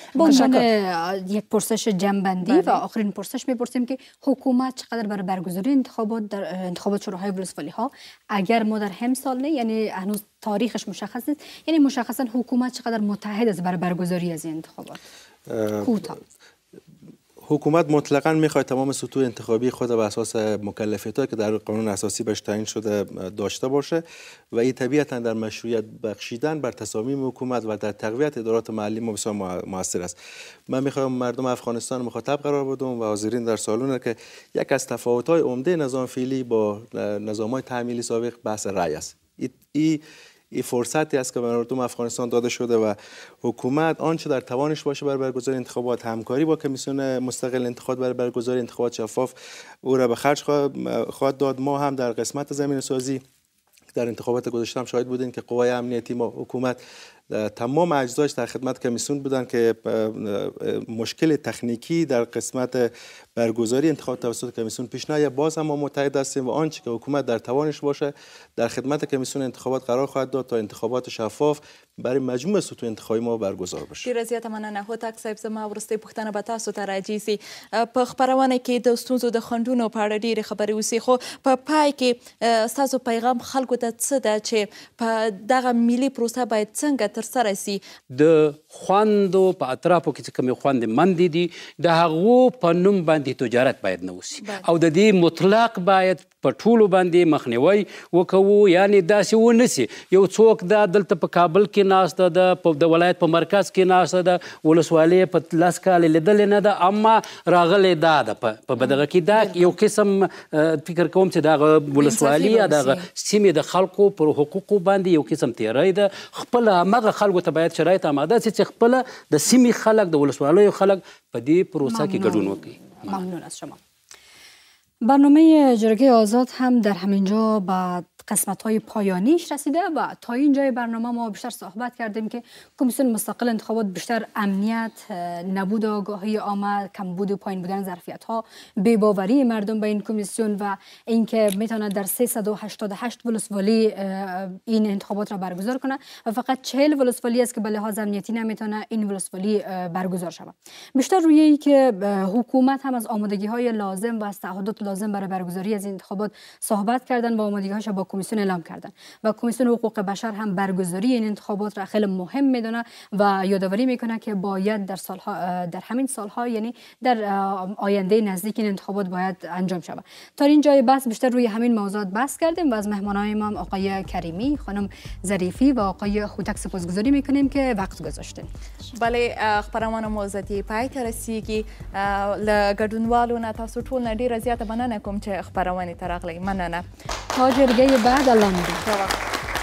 یک پرسش جنبندی بله. و آخرین پرسش میپرسیم که حکومت چقدر برای برگزاری انتخابات در انتخابات شوراهای ولسوالی ها اگر ما در هم سال یعنی هنوز تاریخش مشخص نیست یعنی مشخصا حکومت چقدر متحد است برای برگزاری از این انتخابات کوتاه حکومت مطلقا میخواد تمام سطوح انتخابی خود به اساس مکلفیت که در قانون اساسی بهش تعیین شده داشته باشه و این طبیعتا در مشروعیت بخشیدن بر تصامیم حکومت و در تقویت ادارات محلی ما بسیار موثر است من میخوام مردم افغانستان مخاطب قرار بدم و حاضرین در سالونه که یک از تفاوت‌های عمده نظام فعلی با های تعمیلی سابق بحث رأی است ای فرصتی است که به مردم افغانستان داده شده و حکومت آنچه در توانش باشه برای برگزاری انتخابات همکاری با کمیسیون مستقل انتخابات برای برگزاری انتخابات شفاف او را به خرج خواهد داد ما هم در قسمت زمین سازی در انتخابات گذاشتم شاید شاهد بودین که قوای امنیتی ما حکومت تمام اجزایش در خدمت کمیسیون بودن که مشکل تخنیکی در قسمت برگزاری انتخاب توسط کمیسیون پیش نیاید باز هم ما متحد هستیم و آنچه که حکومت در توانش باشه در خدمت کمیسیون انتخابات قرار خواهد داد تا انتخابات شفاف برای مجموع سطوح انتخابی ما برگزار بشه ډیره زیاته مننه هوتک صاحب زما وروستۍ پوښتنه به تاسو ته راجع سي په خبرونه کې د ستونزو د خندونو په اړه ډیره خبرې وسی خو په پای کې ستاسو پیغام خلکو ته څه ده چې په دغه ملي پروسه باید څنګه تر سره سي د خوندو په اطرافو کې کوم خوند مندې دي د هغو په نوم باندې تجارت باید نه وسی او د دې مطلق باید په ټولو باندې مخنیوي وکوو یعنی داسې ونسی یو څوک دا دلته په کابل کې ناشته ده په د ولایت په مرکز کې ناشته ده ولسوالۍ په لاس کال لیدل نه ده اما راغلی دا ده په بدغه کې دا یو قسم فکر کوم چې دا ولسوالۍ دا سیمه د خلکو پر حقوقو باندې یو قسم تیرای ده خپل هغه هغه خلکو ته باید شرایط آماده سي چې خپل د سیمې خلک د ولسوالیو خلک په دې پروسه کې ګډون وکړي ممنون از شما برنامه جرگه آزاد هم در همینجا به قسمت های پایانیش رسیده و تا اینجای برنامه ما بیشتر صحبت کردیم که کمیسیون مستقل انتخابات بیشتر امنیت نبود آگاهی عامه بود و پایین بودن ظرفیت ها بیباوری مردم به این کمیسیون و اینکه میتونه در 388 ولسوالی این انتخابات را برگزار کنه و فقط 40 ولسوالی است که به لحاظ امنیتی نمیتونه این ولسوالی برگزار شود بیشتر روی ای که حکومت هم از آمادگی های لازم و از لازم برای برگزاری از انتخابات صحبت کردن با آمادگی‌هاش با کمیسیون اعلام کردن و کمیسیون حقوق بشر هم برگزاری این انتخابات را خیلی مهم میدونه و یادآوری میکنه که باید در سالها در همین سالها یعنی در آینده نزدیک این انتخابات باید انجام شود تا این جای بس بیشتر روی همین موضوعات بحث کردیم و از مهمانای ما آقای کریمی خانم ظریفی و آقای خوتک سپاسگزاری میکنیم که وقت گذاشتن بله خبرمان موزتی پای ته که ل و نه تاسو ټول مننه کوم چې خبرونه ترغلې مننه تا بعد الله